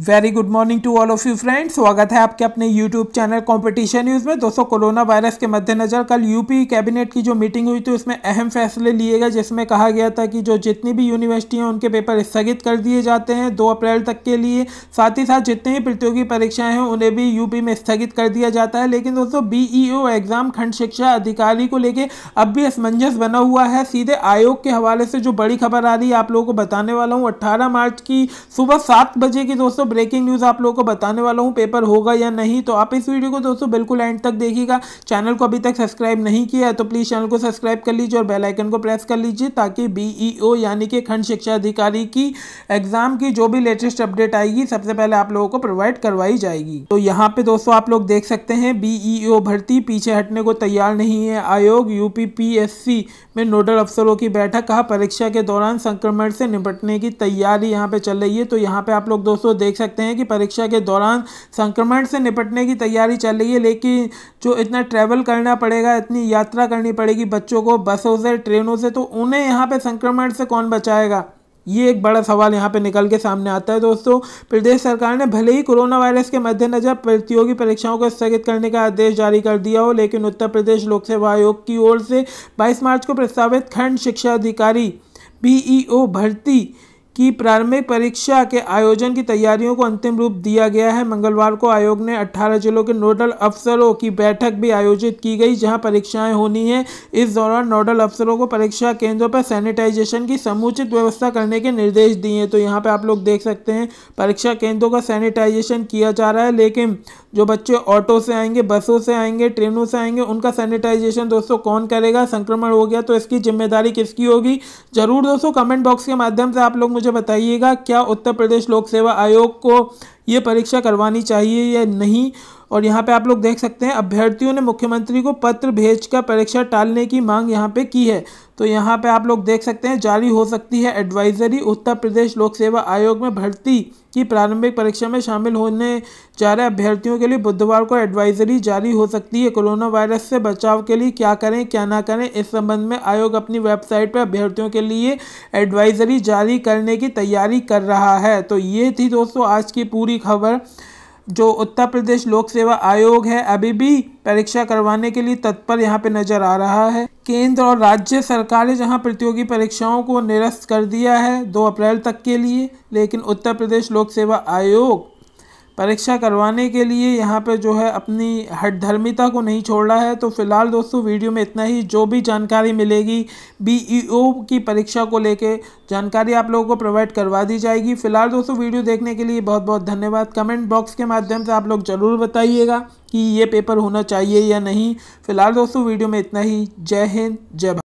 very good morning to all of you friends स्वागत है आपके अपने यूट्यूब चैनल कंपटीशन न्यूज़ में दोस्तों कोरोना वायरस के मद्देनज़र कल यूपी कैबिनेट की जो मीटिंग हुई थी उसमें अहम फैसले लिए गए जिसमें कहा गया था कि जो जितनी भी यूनिवर्सिटी हैं उनके पेपर स्थगित कर दिए जाते हैं दो अप्रैल तक के लिए साथ ही साथ जितने भी प्रतियोगी परीक्षाएँ हैं उन्हें भी यूपी में स्थगित कर दिया जाता है लेकिन दोस्तों बी एग्ज़ाम e खंड शिक्षा अधिकारी को लेकर अब भी असमंजस बना हुआ है सीधे आयोग के हवाले से जो बड़ी खबर आ रही है आप लोगों को बताने वाला हूँ अट्ठारह मार्च की सुबह सात बजे की दोस्तों दोस्तों ब्रेकिंग न्यूज़ आप लोगों को बताने वाला हूँ पेपर होगा या नहीं तो आप इस वीडियो को दोस्तों बिल्कुल एंड तक देखिएगा चैनल को अभी तक सब्सक्राइब नहीं किया है तो प्लीज़ चैनल को सब्सक्राइब कर लीजिए और बेलाइकन को प्रेस कर लीजिए ताकि बीईओ e यानी कि खंड शिक्षा अधिकारी की एग्ज़ाम की जो भी लेटेस्ट अपडेट आएगी सबसे पहले आप लोगों को प्रोवाइड करवाई जाएगी तो यहाँ पे दोस्तों आप लोग देख सकते हैं बीईओ e भर्ती पीछे हटने को तैयार नहीं है आयोग यूपीपीएससी में नोडल अफसरों की बैठक कहा परीक्षा के दौरान संक्रमण से निपटने की तैयारी यहाँ पे चल रही है तो यहाँ पे आप लोग दोस्तों देख देख सकते हैं कि परीक्षा के दौरान संक्रमण से निपटने की तैयारी चल रही है लेकिन जो इतना ट्रैवल करना पड़ेगा इतनी यात्रा करनी पड़ेगी बच्चों को बसों से ट्रेनों से तो उन्हें यहाँ पर संक्रमण से कौन बचाएगा ये एक बड़ा सवाल यहाँ पे निकल के सामने आता है दोस्तों प्रदेश सरकार ने भले ही कोरोना वायरस के मद्देनजर प्रतियोगी परीक्षाओं को स्थगित करने का आदेश जारी कर दिया हो लेकिन उत्तर प्रदेश लोक सेवा आयोग की ओर से 22 मार्च को प्रस्तावित खंड शिक्षा अधिकारी बीईओ भर्ती की प्रारंभिक परीक्षा के आयोजन की तैयारियों को अंतिम रूप दिया गया है मंगलवार को आयोग ने 18 जिलों के नोडल अफसरों की बैठक भी आयोजित की गई जहां परीक्षाएं होनी हैं इस दौरान नोडल अफसरों को परीक्षा केंद्रों पर सैनिटाइजेशन की समुचित व्यवस्था करने के निर्देश दिए हैं तो यहाँ पर आप लोग देख सकते हैं परीक्षा केंद्रों का सैनिटाइजेशन किया जा रहा है लेकिन जो बच्चे ऑटो से आएंगे बसों से आएंगे ट्रेनों से आएंगे उनका सैनिटाइजेशन दोस्तों कौन करेगा संक्रमण हो गया तो इसकी जिम्मेदारी किसकी होगी जरूर दोस्तों कमेंट बॉक्स के माध्यम से आप लोग मुझे बताइएगा क्या उत्तर प्रदेश लोक सेवा आयोग को ये परीक्षा करवानी चाहिए या नहीं और यहाँ पे आप लोग देख सकते हैं अभ्यर्थियों ने मुख्यमंत्री को पत्र भेजकर परीक्षा टालने की मांग यहाँ पे की है तो यहाँ पे आप लोग देख सकते हैं जारी हो सकती है एडवाइजरी उत्तर प्रदेश लोक सेवा आयोग में भर्ती की प्रारंभिक परीक्षा में शामिल होने जा रहे अभ्यर्थियों के लिए बुधवार को एडवाइजरी जारी हो सकती है कोरोना वायरस से बचाव के लिए क्या करें क्या ना करें इस संबंध में आयोग अपनी वेबसाइट पर अभ्यर्थियों के लिए एडवाइजरी जारी करने की तैयारी कर रहा है तो ये थी दोस्तों आज की पूरी खबर जो उत्तर प्रदेश लोक सेवा आयोग है अभी भी परीक्षा करवाने के लिए तत्पर यहाँ पे नजर आ रहा है केंद्र और राज्य सरकारें जहाँ प्रतियोगी परीक्षाओं को निरस्त कर दिया है दो अप्रैल तक के लिए लेकिन उत्तर प्रदेश लोक सेवा आयोग परीक्षा करवाने के लिए यहाँ पे जो है अपनी हटधर्मिता को नहीं छोड़ रहा है तो फिलहाल दोस्तों वीडियो में इतना ही जो भी जानकारी मिलेगी बीईओ e की परीक्षा को लेके जानकारी आप लोगों को प्रोवाइड करवा दी जाएगी फिलहाल दोस्तों वीडियो देखने के लिए बहुत बहुत धन्यवाद कमेंट बॉक्स के माध्यम से आप लोग ज़रूर बताइएगा कि ये पेपर होना चाहिए या नहीं फिलहाल दोस्तों वीडियो में इतना ही जय हिंद जय